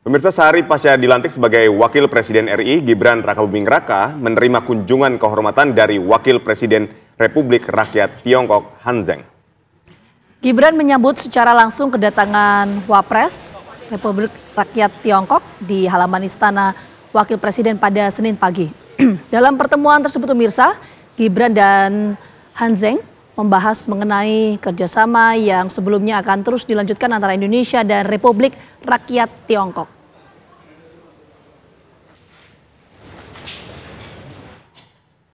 Pemirsa sehari pasca dilantik sebagai Wakil Presiden RI, Gibran Raka Raka menerima kunjungan kehormatan dari Wakil Presiden Republik Rakyat Tiongkok Han Zheng. Gibran menyambut secara langsung kedatangan Wapres Republik Rakyat Tiongkok di halaman Istana Wakil Presiden pada Senin pagi. Dalam pertemuan tersebut pemirsa, Gibran dan Han Zheng membahas mengenai kerjasama yang sebelumnya akan terus dilanjutkan antara Indonesia dan Republik Rakyat Tiongkok.